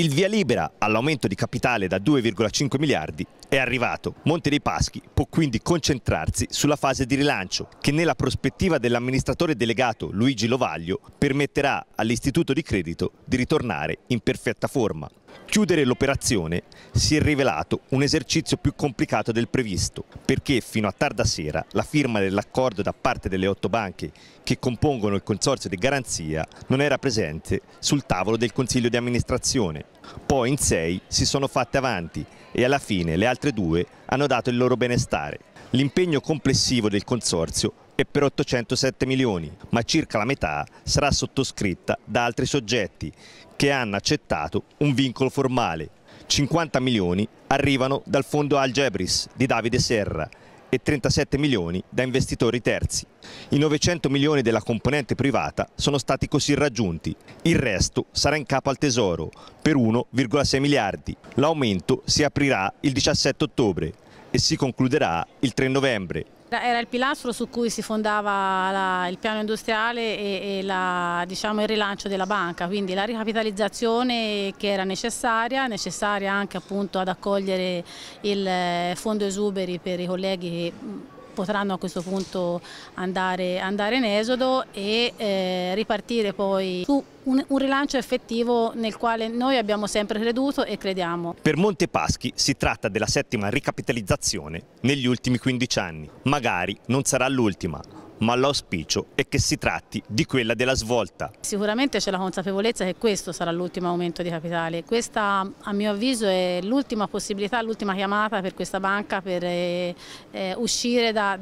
Il via libera all'aumento di capitale da 2,5 miliardi è arrivato. Monte dei Paschi può quindi concentrarsi sulla fase di rilancio che nella prospettiva dell'amministratore delegato Luigi Lovaglio permetterà all'istituto di credito di ritornare in perfetta forma. Chiudere l'operazione si è rivelato un esercizio più complicato del previsto, perché fino a tarda sera la firma dell'accordo da parte delle otto banche che compongono il consorzio di garanzia non era presente sul tavolo del Consiglio di amministrazione. Poi in sei si sono fatte avanti e alla fine le altre due hanno dato il loro benestare. L'impegno complessivo del consorzio e per 807 milioni, ma circa la metà sarà sottoscritta da altri soggetti che hanno accettato un vincolo formale. 50 milioni arrivano dal fondo Algebris di Davide Serra e 37 milioni da investitori terzi. I 900 milioni della componente privata sono stati così raggiunti, il resto sarà in capo al Tesoro per 1,6 miliardi. L'aumento si aprirà il 17 ottobre e si concluderà il 3 novembre era il pilastro su cui si fondava la, il piano industriale e, e la, diciamo, il rilancio della banca, quindi la ricapitalizzazione che era necessaria, necessaria anche appunto ad accogliere il eh, fondo esuberi per i colleghi che mm, potranno a questo punto andare, andare in esodo e eh, ripartire poi su un, un, rilancio effettivo nel quale noi abbiamo sempre creduto e crediamo. Per Monte Paschi si tratta della settima ricapitalizzazione negli ultimi 15 anni. Magari non sarà l'ultima, ma l'auspicio è che si tratti di quella della svolta. Sicuramente c'è la consapevolezza che questo sarà l'ultimo aumento di capitale. Questa a mio avviso è l'ultima possibilità, l'ultima chiamata per questa banca per eh, eh uscire dalla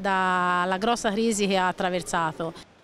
da grossa crisi che ha attraversato.